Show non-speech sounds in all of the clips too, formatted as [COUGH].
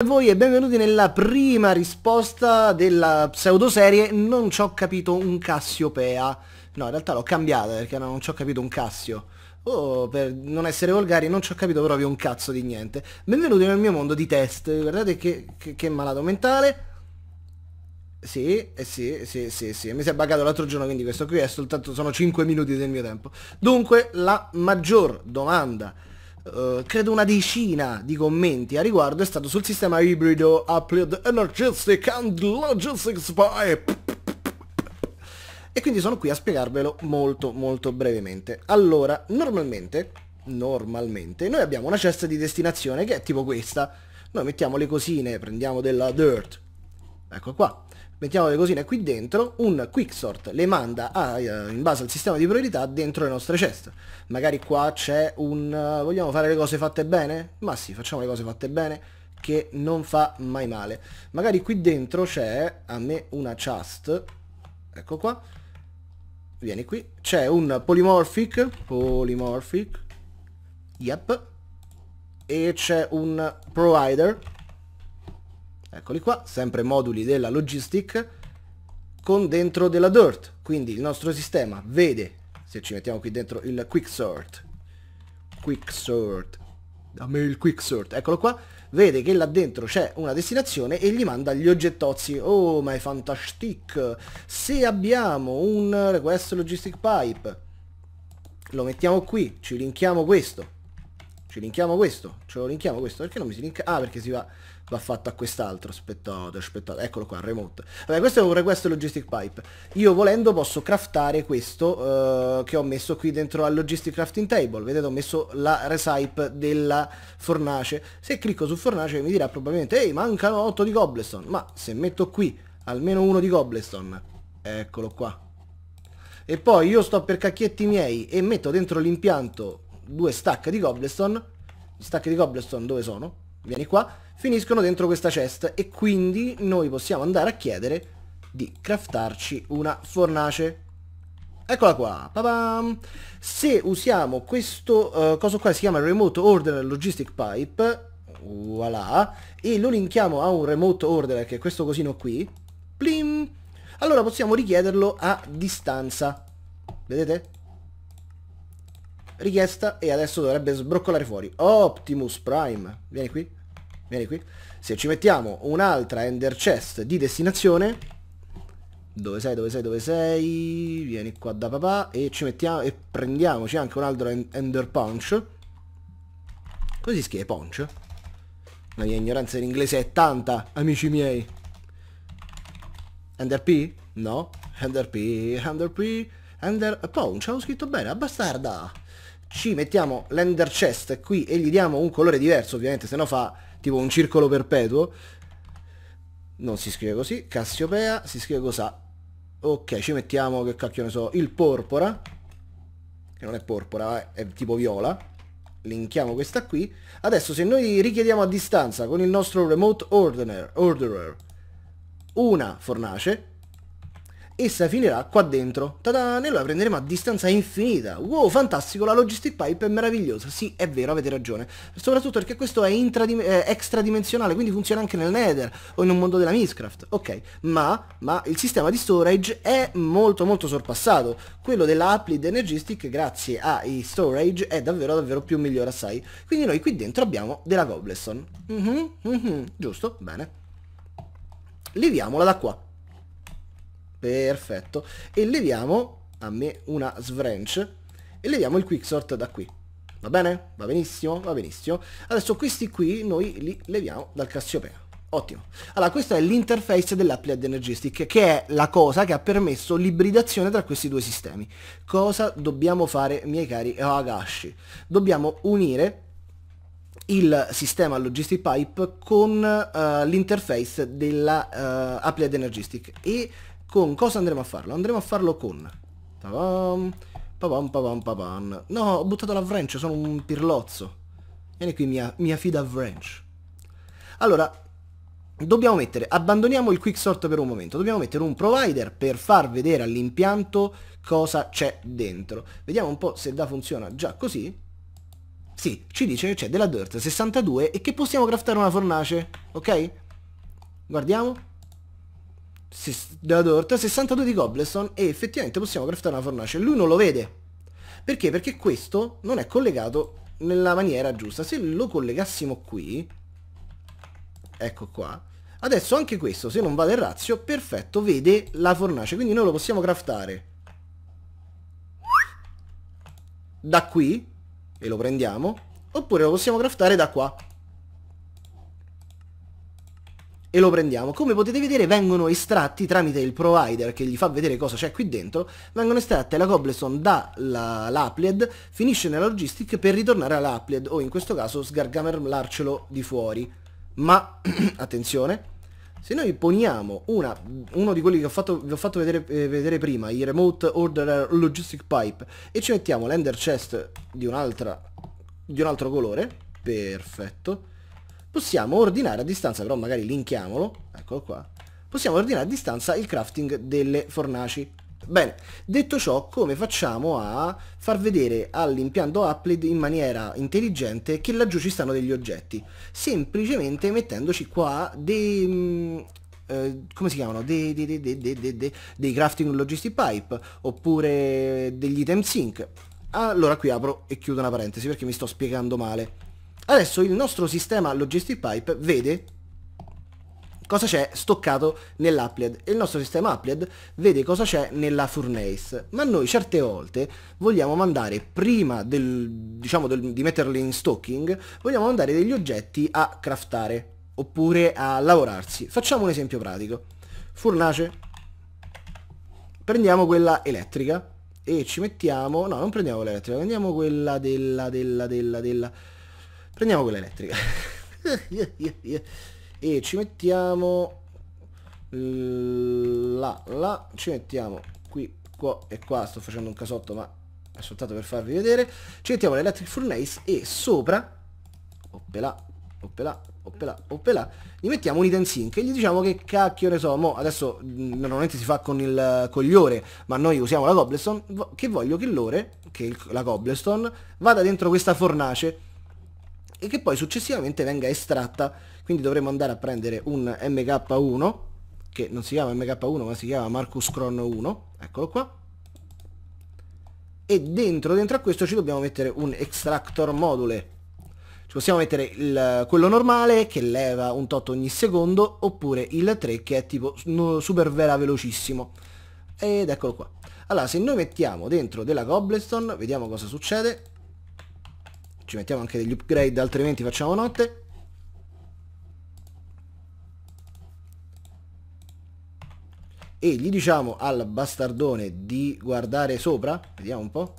a voi e benvenuti nella prima risposta della pseudoserie Non ci ho capito un Cassiopea No, in realtà l'ho cambiata perché non ci ho capito un Cassio Oh, per non essere volgari, non ci ho capito proprio un cazzo di niente Benvenuti nel mio mondo di test Guardate che, che, che malato mentale sì, eh sì, sì, sì, sì, mi si è buggato l'altro giorno, quindi questo qui è soltanto, sono 5 minuti del mio tempo. Dunque, la maggior domanda eh, credo una decina di commenti a riguardo è stato sul sistema ibrido Applied Energistic and Logistics Pipe. E quindi sono qui a spiegarvelo molto molto brevemente. Allora, normalmente, normalmente, noi abbiamo una cesta di destinazione che è tipo questa. Noi mettiamo le cosine, prendiamo della dirt, ecco qua, mettiamo le cosine qui dentro, un quicksort le manda a, eh, in base al sistema di priorità dentro le nostre chest. Magari qua c'è un... Eh, vogliamo fare le cose fatte bene? Ma sì, facciamo le cose fatte bene che non fa mai male. Magari qui dentro c'è a me una chest, ecco qua, vieni qui, c'è un polymorphic, polymorphic, yep, e c'è un provider eccoli qua, sempre moduli della logistic con dentro della dirt, quindi il nostro sistema vede, se ci mettiamo qui dentro il quicksort, quicksort, dammi il quicksort, eccolo qua, vede che là dentro c'è una destinazione e gli manda gli oggettozzi, oh ma è fantastic, se abbiamo un request logistic pipe, lo mettiamo qui, ci linkiamo questo, ci linkiamo questo, ce lo linkiamo questo, perché non mi si linka? Ah, perché si va va fatto a quest'altro aspettate aspettate eccolo qua remote vabbè questo è un request logistic pipe io volendo posso craftare questo eh, che ho messo qui dentro al logistic crafting table vedete ho messo la recipe della fornace se clicco su fornace mi dirà probabilmente ehi mancano 8 di cobblestone ma se metto qui almeno uno di cobblestone eccolo qua e poi io sto per cacchietti miei e metto dentro l'impianto due stack di cobblestone stack di cobblestone dove sono? vieni qua finiscono dentro questa chest e quindi noi possiamo andare a chiedere di craftarci una fornace. Eccola qua, pa se usiamo questo uh, eh, coso qua, si chiama Remote Order Logistic Pipe, voilà, e lo linkiamo a un Remote Order, che è questo cosino qui, plim, allora possiamo richiederlo a distanza, vedete? Richiesta e adesso dovrebbe sbroccolare fuori. Optimus Prime, vieni qui. Vieni qui. Se ci mettiamo un'altra Ender Chest di destinazione, dove sei, dove sei, dove sei, vieni qua da papà e ci mettiamo e prendiamoci anche un altro Ender Punch. Così si scrive Punch? La mia ignoranza in inglese è tanta, amici miei. Ender P? No. Ender P, Ender P, Ender Punch, ho scritto bene, abbastarda. Ci mettiamo l'Ender Chest qui e gli diamo un colore diverso, ovviamente, se no fa tipo un circolo perpetuo. Non si scrive così, Cassiopea, si scrive cosa? Ok, ci mettiamo, che cacchio ne so, il porpora, che non è porpora, eh, è tipo viola. Linkiamo questa qui. Adesso se noi richiediamo a distanza con il nostro remote ordener, orderer una fornace, essa finirà qua dentro. Tada, noi la prenderemo a distanza infinita. Wow, fantastico, la logistic pipe è meravigliosa. Sì, è vero, avete ragione. Soprattutto perché questo è eh, extradimensionale, quindi funziona anche nel Nether o in un mondo della Minecraft. Ok, ma, ma il sistema di storage è molto molto sorpassato. Quello della Applied Energistic, grazie ai storage, è davvero davvero più migliore assai. Quindi noi qui dentro abbiamo della Cobblestone. Mm -hmm, mm -hmm, giusto, bene. Leviamola da qua. Perfetto. E leviamo a me una svrench e leviamo il quicksort da qui. Va bene? Va benissimo, va benissimo. Adesso questi qui noi li leviamo dal Cassiopeia. Ottimo. Allora, questa è l'interface dell'Applied Energistic, che è la cosa che ha permesso l'ibridazione tra questi due sistemi. Cosa dobbiamo fare, miei cari Agashi? Dobbiamo unire il sistema Logistic Pipe con uh, l'interface della uh, eh, Energistic e con cosa andremo a farlo? Andremo a farlo con... Pavam, pavam, pavam, pavam. No, ho buttato la wrench, sono un pirlozzo. Vieni qui mia, mia fida wrench. Allora, dobbiamo mettere, abbandoniamo il quicksort per un momento, dobbiamo mettere un provider per far vedere all'impianto cosa c'è dentro. Vediamo un po' se da funziona già così. Sì, ci dice che c'è della dirt 62 e che possiamo craftare una fornace, ok? Guardiamo della torta, 62 di cobblestone e effettivamente possiamo craftare una fornace. Lui non lo vede. Perché? Perché questo non è collegato nella maniera giusta. Se lo collegassimo qui, ecco qua, adesso anche questo, se non va vale del razio, perfetto, vede la fornace. Quindi noi lo possiamo craftare da qui, e lo prendiamo, oppure lo possiamo craftare da qua. e lo prendiamo. Come potete vedere vengono estratti tramite il provider che gli fa vedere cosa c'è qui dentro, vengono estratte la cobblestone dall'Aplied, finisce nella logistic per ritornare all'Aplied o in questo caso sgargamerlarcelo di fuori. Ma, [CLEARS THROAT] attenzione, se noi poniamo una, uno di quelli che ho fatto, vi ho fatto vedere, eh, vedere, prima, i Remote Order Logistic Pipe, e ci mettiamo l'Ender Chest di, di un altro colore, perfetto, possiamo ordinare a distanza, però magari linkiamolo, eccolo qua, possiamo ordinare a distanza il crafting delle fornaci. Bene, detto ciò, come facciamo a far vedere all'impianto Applied in maniera intelligente che laggiù ci stanno degli oggetti? Semplicemente mettendoci qua dei... Mm, eh, come si chiamano? Dei, dei, dei, dei, crafting logistic pipe oppure degli item sync allora qui apro e chiudo una parentesi perché mi sto spiegando male Adesso il nostro sistema Logistic Pipe vede cosa c'è stoccato nell'Applied e il nostro sistema Applied vede cosa c'è nella Furnace, ma noi certe volte vogliamo mandare prima del, diciamo del, di metterli in stocking, vogliamo mandare degli oggetti a craftare oppure a lavorarsi. Facciamo un esempio pratico. Furnace. Prendiamo quella elettrica e ci mettiamo... No, non prendiamo l'elettrica, prendiamo quella della, della, della, della Prendiamo quella elettrica. [LAUGHS] e ci mettiamo là, là, ci mettiamo qui, qua e qua, sto facendo un casotto ma è soltanto per farvi vedere, ci mettiamo l'electric furnace e sopra, oppela, oppela, oppela, oppela, gli mettiamo un item sync e gli diciamo che cacchio ne so, mo adesso mm, normalmente si fa con il cogliore, ma noi usiamo la cobblestone, che voglio che l'ore, che il, la cobblestone, vada dentro questa fornace e che poi successivamente venga estratta. Quindi dovremo andare a prendere un MK1, che non si chiama MK1 ma si chiama Marcus Cron 1, eccolo qua. E dentro, dentro a questo ci dobbiamo mettere un extractor module. Ci possiamo mettere il, quello normale che leva un tot ogni secondo oppure il 3 che è tipo super vera velocissimo. Ed eccolo qua. Allora, se noi mettiamo dentro della cobblestone, vediamo cosa succede ci mettiamo anche degli upgrade altrimenti facciamo notte e gli diciamo al bastardone di guardare sopra vediamo un po'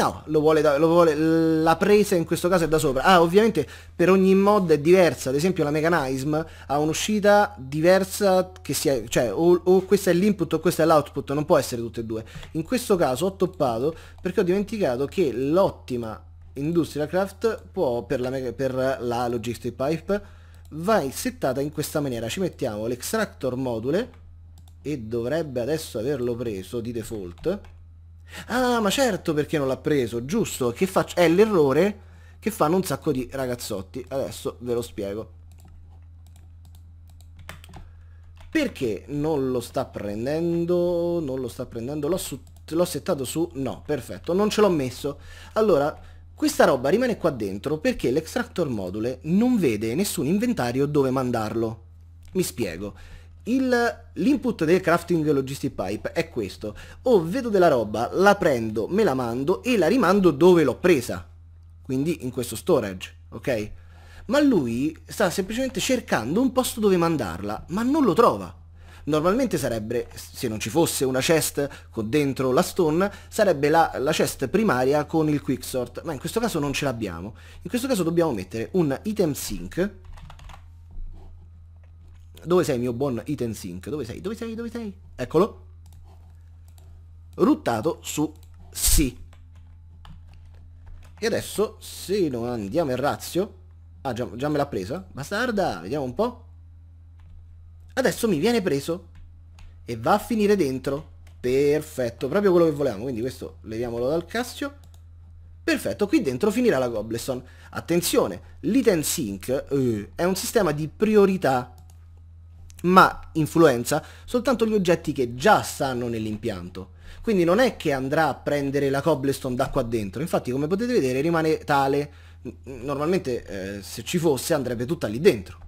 No, lo vuole, da, lo vuole, la presa in questo caso è da sopra. Ah, ovviamente per ogni mod è diversa, ad esempio la Mechanism ha un'uscita diversa che sia, cioè o, o questo è l'input o questo è l'output, non può essere tutte e due. In questo caso ho toppato perché ho dimenticato che l'ottima Industrial Craft può per la, per la Logistic Pipe vai settata in questa maniera. Ci mettiamo l'extractor module e dovrebbe adesso averlo preso di default Ah, ma certo perché non l'ha preso, giusto? Che faccio? È l'errore che fanno un sacco di ragazzotti. Adesso ve lo spiego. Perché non lo sta prendendo? Non lo sta prendendo? L'ho settato su? No, perfetto, non ce l'ho messo. Allora, questa roba rimane qua dentro perché l'extractor module non vede nessun inventario dove mandarlo. Mi spiego l'input del crafting logistic pipe è questo o oh, vedo della roba la prendo me la mando e la rimando dove l'ho presa quindi in questo storage ok ma lui sta semplicemente cercando un posto dove mandarla ma non lo trova normalmente sarebbe se non ci fosse una chest con dentro la stone sarebbe la, la chest primaria con il quicksort ma in questo caso non ce l'abbiamo in questo caso dobbiamo mettere un item sync dove sei mio buon Itensync? Dove sei? Dove sei? Dove sei? Eccolo. Ruttato su sì. E adesso se non andiamo in razio... Ah già, già me l'ha presa? Bastarda, vediamo un po'. Adesso mi viene preso. E va a finire dentro. Perfetto, proprio quello che volevamo. Quindi questo leviamolo dal cassio. Perfetto, qui dentro finirà la Goblestone. Attenzione, l'Item Sync eh, è un sistema di priorità ma influenza soltanto gli oggetti che già stanno nell'impianto. Quindi non è che andrà a prendere la cobblestone da qua dentro, infatti come potete vedere rimane tale, normalmente eh, se ci fosse andrebbe tutta lì dentro.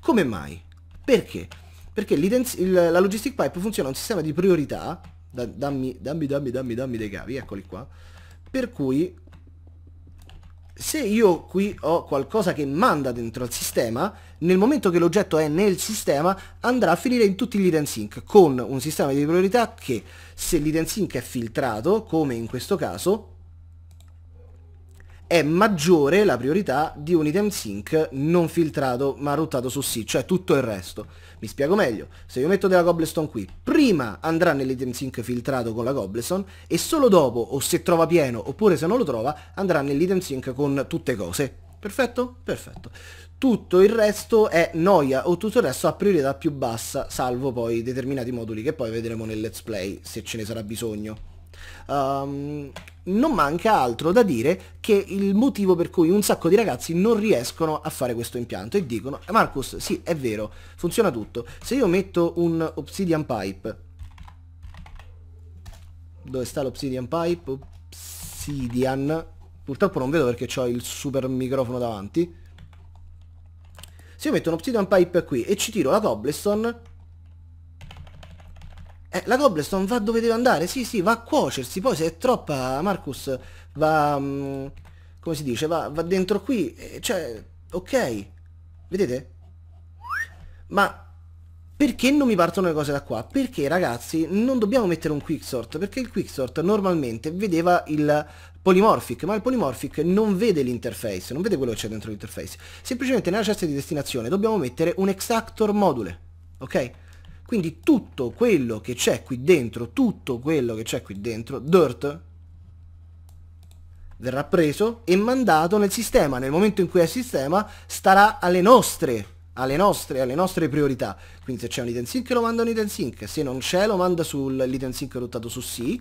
Come mai? Perché? Perché il, la logistic pipe funziona un sistema di priorità, da, dammi, dammi, dammi, dammi, dammi dei cavi, eccoli qua, per cui se io qui ho qualcosa che manda dentro al sistema, nel momento che l'oggetto è nel sistema andrà a finire in tutti gli hidden sync con un sistema di priorità che se l'hidden sync è filtrato, come in questo caso, è maggiore la priorità di un item sync non filtrato ma rottato su sì, cioè tutto il resto. Mi spiego meglio, se io metto della cobblestone qui, prima andrà nell'item sync filtrato con la cobblestone e solo dopo, o se trova pieno oppure se non lo trova, andrà nell'item sync con tutte cose. Perfetto? Perfetto. Tutto il resto è noia o tutto il resto ha priorità più bassa, salvo poi determinati moduli che poi vedremo nel let's play se ce ne sarà bisogno. Um, non manca altro da dire che il motivo per cui un sacco di ragazzi non riescono a fare questo impianto e dicono eh, Marcus sì è vero funziona tutto se io metto un obsidian pipe dove sta l'obsidian pipe obsidian purtroppo non vedo perché ho il super microfono davanti se io metto un obsidian pipe qui e ci tiro la cobblestone eh, la cobblestone va dove deve andare, sì sì, va a cuocersi, poi se è troppa, Marcus, va... Um, come si dice, va, va dentro qui, eh, cioè, ok, vedete? Ma perché non mi partono le cose da qua? Perché ragazzi non dobbiamo mettere un quicksort, perché il quicksort normalmente vedeva il polymorphic, ma il polymorphic non vede l'interface, non vede quello che c'è dentro l'interface. Semplicemente nella cesta di destinazione dobbiamo mettere un extractor module, ok? Quindi tutto quello che c'è qui dentro, tutto quello che c'è qui dentro, dirt, verrà preso e mandato nel sistema. Nel momento in cui è sistema starà alle nostre, alle nostre, alle nostre priorità. Quindi se c'è un item sync lo manda un item sync, se non c'è lo manda sull'item sync adottato su sì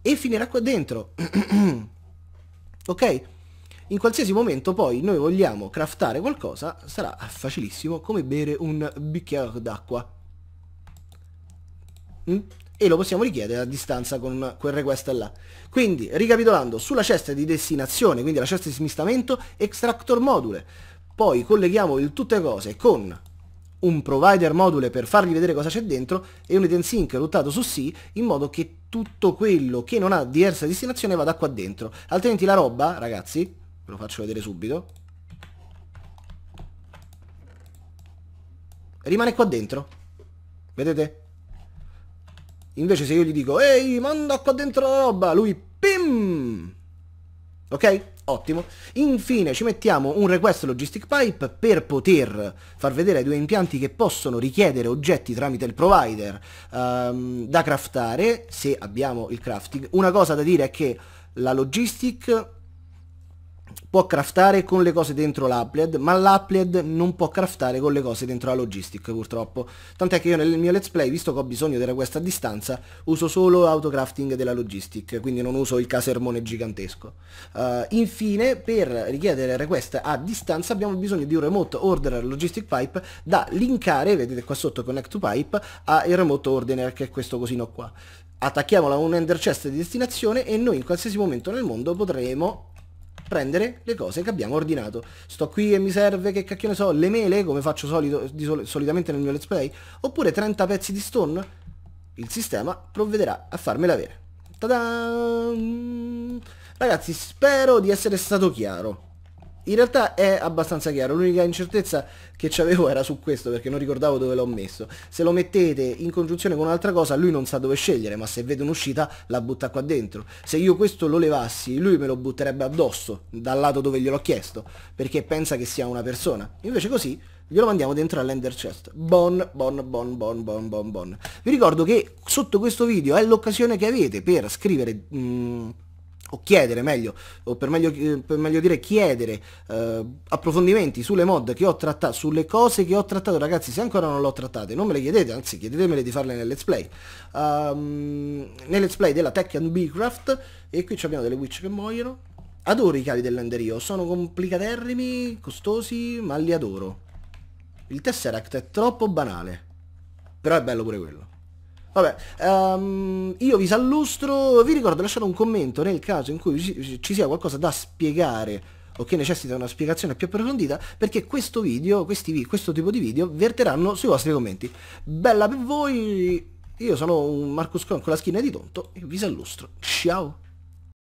e finirà qua dentro. [CLEARS THROAT] ok? In qualsiasi momento poi noi vogliamo craftare qualcosa, sarà facilissimo come bere un bicchiere d'acqua. Mm? e lo possiamo richiedere a distanza con quel request là. Quindi, ricapitolando, sulla cesta di destinazione, quindi la cesta di smistamento, extractor module, poi colleghiamo il tutte cose con un provider module per fargli vedere cosa c'è dentro e un hidden sync rottato su sì in modo che tutto quello che non ha diversa destinazione vada qua dentro. Altrimenti la roba, ragazzi, ve lo faccio vedere subito, rimane qua dentro. Vedete? Invece se io gli dico, ehi, manda qua dentro la roba, lui, pim! Ok? Ottimo. Infine ci mettiamo un request logistic pipe per poter far vedere ai due impianti che possono richiedere oggetti tramite il provider um, da craftare, se abbiamo il crafting. Una cosa da dire è che la logistic può craftare con le cose dentro l'applied, ma l'applied non può craftare con le cose dentro la logistic purtroppo. Tant'è che io nel mio let's play, visto che ho bisogno della quest a distanza, uso solo autocrafting della logistic, quindi non uso il casermone gigantesco. Uh, infine, per richiedere request a distanza abbiamo bisogno di un remote order logistic pipe da linkare, vedete qua sotto connect to pipe, al remote ordener che è questo cosino qua. Attacchiamola a un ender chest di destinazione e noi in qualsiasi momento nel mondo potremo prendere le cose che abbiamo ordinato. Sto qui e mi serve, che cacchio ne so, le mele, come faccio solito, sol solitamente nel mio let's play, oppure 30 pezzi di stone, il sistema provvederà a farmela avere. ta Tada! Ragazzi, spero di essere stato chiaro. In realtà è abbastanza chiaro, l'unica incertezza che avevo era su questo perché non ricordavo dove l'ho messo. Se lo mettete in congiunzione con un'altra cosa lui non sa dove scegliere, ma se vede un'uscita la butta qua dentro. Se io questo lo levassi lui me lo butterebbe addosso, dal lato dove gliel'ho chiesto, perché pensa che sia una persona. Invece così glielo mandiamo dentro all'ender chest. Bon, bon, bon, bon, bon, bon, bon. Vi ricordo che sotto questo video è l'occasione che avete per scrivere... Mm, o chiedere meglio, o per meglio, eh, per meglio dire chiedere eh, approfondimenti sulle mod che ho trattato, sulle cose che ho trattato, ragazzi se ancora non l'ho trattate non me le chiedete, anzi chiedetemele di farle nel let's play, um, nel let's play della Tech and Beecraft e qui abbiamo delle witch che muoiono, adoro i cavi dell'enderio, sono complicaterrimi, costosi, ma li adoro. Il Tesseract è troppo banale, però è bello pure quello. Vabbè, um, io vi sallustro, vi ricordo lasciate un commento nel caso in cui ci sia qualcosa da spiegare o che necessita una spiegazione più approfondita perché questo video, questi, questo tipo di video verteranno sui vostri commenti. Bella per voi, io sono un Marcus Con con la schiena di tonto e vi sallustro. Ciao!